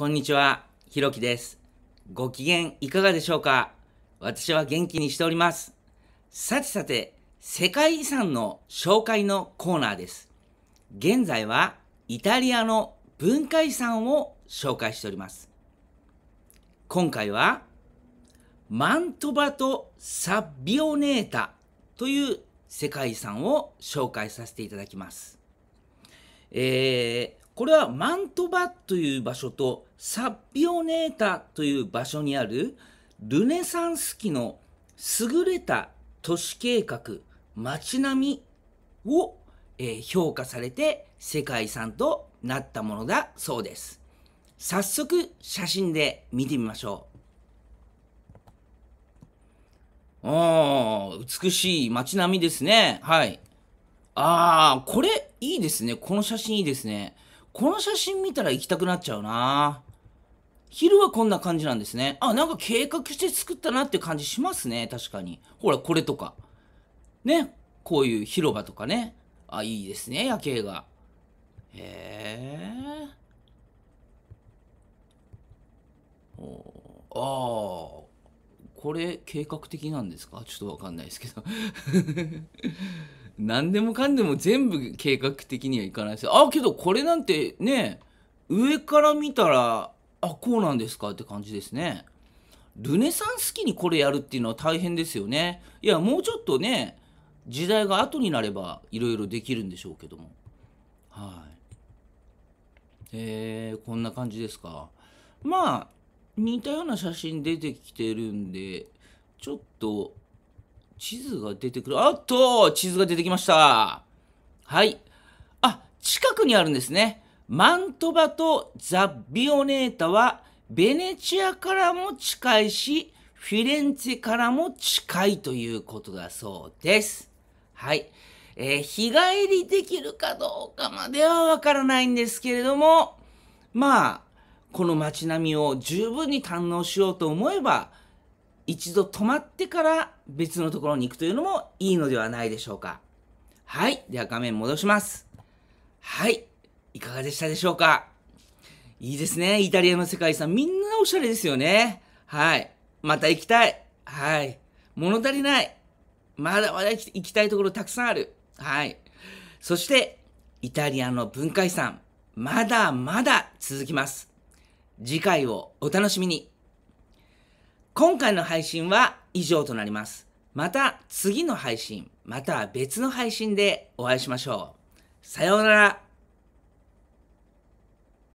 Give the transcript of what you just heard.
こんにちは、ひろきです。ご機嫌いかがでしょうか私は元気にしております。さてさて、世界遺産の紹介のコーナーです。現在はイタリアの文化遺産を紹介しております。今回は、マントバとサビオネータという世界遺産を紹介させていただきます。えー、これはマントバという場所とサッピオネータという場所にあるルネサンス期の優れた都市計画、街並みを、え評価されて世界遺産となったものだそうです。早速写真で見てみましょう。ああ、美しい街並みですね。はい。ああ、これいいですね。この写真いいですね。この写真見たら行きたくなっちゃうな昼はこんな感じなんですね。あ、なんか計画して作ったなっていう感じしますね。確かに。ほら、これとか。ね。こういう広場とかね。あ、いいですね。夜景が。へえ。ああ。これ、計画的なんですかちょっとわかんないですけど何でもかんでも全部計画的にはいかないですあけどこれなんてね上から見たらあこうなんですかって感じですねルネサンス期にこれやるっていうのは大変ですよねいやもうちょっとね時代が後になればいろいろできるんでしょうけどもはいえー、こんな感じですかまあ似たような写真出てきてるんでちょっと地図が出てくる。あっと、地図が出てきました。はい。あ、近くにあるんですね。マントバとザ・ビオネータは、ベネチアからも近いし、フィレンツェからも近いということだそうです。はい。えー、日帰りできるかどうかまではわからないんですけれども、まあ、この街並みを十分に堪能しようと思えば、一度止まってから別のところに行くというのもいいのではないでしょうか。はい。では画面戻します。はい。いかがでしたでしょうかいいですね。イタリアの世界遺産、みんなおしゃれですよね。はい。また行きたい。はい。物足りない。まだまだ行きたいところたくさんある。はい。そして、イタリアの文化遺産、まだまだ続きます。次回をお楽しみに。今回の配信は以上となります。また次の配信、また別の配信でお会いしましょう。さようなら。